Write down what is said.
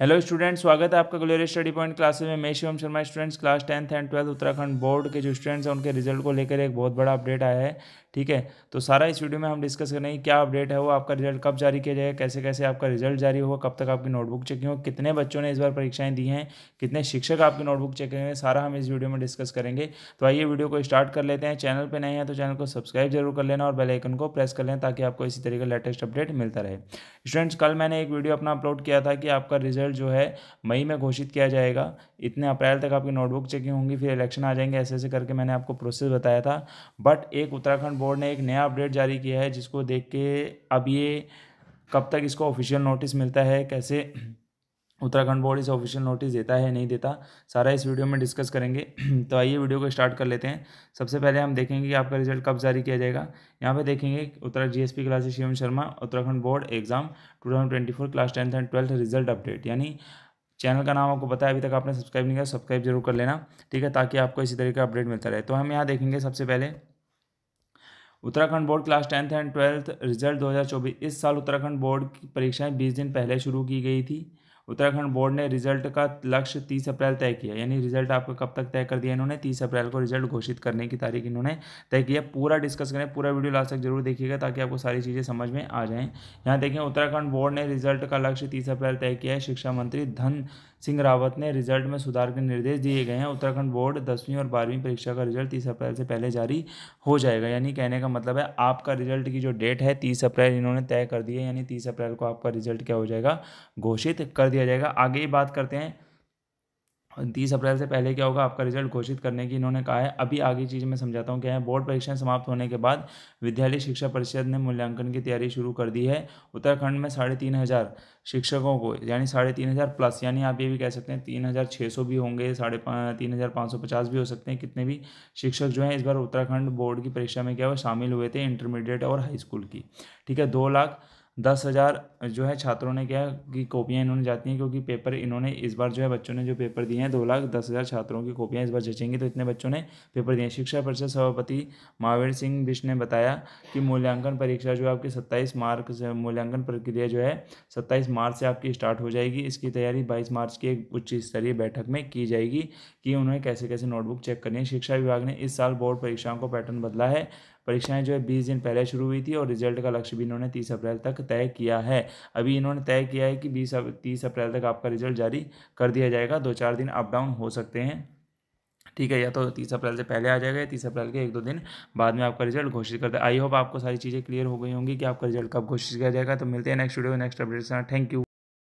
hello students स्वागत है आपका ग्लोरियस स्टडी पॉइंट क्लासेस में मैं Shivam Sharma students class tenth and twelfth Uttarakhand board के जो स्टूडेंट्स हैं उनके रिजल्ट को लेकर एक बहुत बड़ा अपडेट आया है ठीक है तो सारा इस वीडियो में हम डिस्कस करेंगे क्या अपडेट है वो आपका रिजल्ट कब जारी किया जाएगा कैसे कैसे आपका रिजल्ट जारी होगा कब तक आपकी नोटबुक चेकिंग हो कितने बच्चों ने इस बार परीक्षाएं दी हैं कितने शिक्षक आपकी नोटबुक चेक करेंगे सारा हम इस वीडियो में डिस्कस करेंगे तो आइए वीडियो को स्टार्ट कर लेते हैं चैनल पर नए हैं तो चैनल को सब्सक्राइब जरूर कर लेना और बेलाइकन को प्रेस कर लेना ताकि आपको इसी तरीके का लेटेस्ट अपडेट मिलता रहे स्टूडेंट्स कल मैंने एक वीडियो अपना अपलोड किया था कि आपका रिजल्ट रिजल्ट जो है मई में घोषित किया जाएगा इतने अप्रैल तक आपकी नोटबुक चेकिंग होंगी फिर इलेक्शन आ जाएंगे ऐसे ऐसे करके मैंने आपको प्रोसेस बताया था बट एक उत्तराखंड बोर्ड ने एक नया अपडेट जारी किया है जिसको देख के अब ये कब तक इसको ऑफिशियल नोटिस मिलता है कैसे उत्तराखंड बोर्ड इस ऑफिशियल नोटिस देता है नहीं देता सारा इस वीडियो में डिस्कस करेंगे तो आइए वीडियो को स्टार्ट कर लेते हैं सबसे पहले हम देखेंगे कि आपका रिजल्ट कब जारी किया जाएगा यहाँ पे देखेंगे उत्तरा GSP classes Shivam Sharma Uttarakhand board exam 2024 class tenth and twelfth result update यानी चैनल का नाम आपको पता है अभी तक आपने सब्सक्राइब नहीं किया सब्सक्राइब जरूर कर लेना ठीक है ताकि आपको इसी तरीके का अपडेट मिलता रहे तो हम यहाँ देखेंगे सबसे पहले Uttarakhand board class tenth and twelfth result दो इस साल उत्तराखंड बोर्ड की परीक्षाएँ बीस दिन पहले शुरू की गई थी उत्तराखंड बोर्ड ने रिजल्ट का लक्ष्य तीस अप्रैल तय किया यानी रिजल्ट आपका कब तक तय कर दिया इन्होंने तीस अप्रैल को रिजल्ट घोषित करने की तारीख इन्होंने तय किया पूरा डिस्कस करें पूरा वीडियो लास्ट तक जरूर देखिएगा ताकि आपको सारी चीज़ें समझ में आ जाएँ यहाँ देखें उत्तराखंड बोर्ड ने रिजल्ट का लक्ष्य तीस अप्रैल तय किया है शिक्षा मंत्री धन सिंह रावत ने रिजल्ट में सुधार के निर्देश दिए गए हैं उत्तराखंड बोर्ड दसवीं और बारहवीं परीक्षा का रिजल्ट तीस अप्रैल से पहले जारी हो जाएगा यानी कहने का मतलब है आपका रिजल्ट की जो डेट है तीस अप्रैल इन्होंने तय कर दी है यानी तीस अप्रैल को आपका रिजल्ट क्या हो जाएगा घोषित कर दिया जाएगा आगे ही बात करते हैं तीस अप्रैल से पहले क्या होगा आपका रिजल्ट घोषित करने की इन्होंने कहा है अभी आगे चीज़ मैं समझाता हूँ क्या है बोर्ड परीक्षाएं समाप्त होने के बाद विद्यालय शिक्षा परिषद ने मूल्यांकन की तैयारी शुरू कर दी है उत्तराखंड में साढ़े तीन हज़ार शिक्षकों को यानी साढ़े तीन हज़ार प्लस यानी आप ये भी कह सकते हैं तीन हज़ार छः सौ भी होंगे साढ़े तीन हज़ार पाँच सौ पचास भी हो सकते हैं कितने भी शिक्षक जो हैं इस बार उत्तराखंड बोर्ड की परीक्षा में क्या हुआ शामिल हुए थे इंटरमीडिएट और हाई स्कूल की ठीक है दो लाख दस हज़ार जो है छात्रों ने क्या कि कॉपियाँ इन्होंने जाती हैं क्योंकि पेपर इन्होंने इस बार जो है बच्चों ने जो पेपर दिए हैं दो लाख दस हज़ार छात्रों की कॉपियाँ इस बार जचेंगी तो इतने बच्चों ने पेपर दिए शिक्षा परिषद सभापति महावीर सिंह बिश ने बताया कि मूल्यांकन परीक्षा जो है आपकी सत्ताईस मार्च से मूल्यांकन प्रक्रिया जो है सत्ताईस मार्च से आपकी स्टार्ट हो जाएगी इसकी तैयारी बाईस मार्च की एक उच्च स्तरीय बैठक में की जाएगी कि उन्हें कैसे कैसे नोटबुक चेक करनी है शिक्षा विभाग ने इस साल बोर्ड परीक्षाओं को पैटर्न बदला है परीक्षाएं जो है बीस दिन पहले शुरू हुई थी और रिजल्ट का लक्ष्य भी इन्होंने तीस अप्रैल तक तय किया है अभी इन्होंने तय किया है कि बीस तीस अप्रैल तक आपका रिजल्ट जारी कर दिया जाएगा दो चार दिन अप डाउन हो सकते हैं ठीक है या तो तीस अप्रैल से पहले आ जाएगा या तीस अप्रैल के एक दो दिन बाद में आपका रिजल्ट घोषित कर दिया आई होप आपको सारी चीज़ें क्लियर हो गई होंगी कि आपका रिजल्ट कब घोषित किया जाएगा तो मिलते हैं next video next update thank you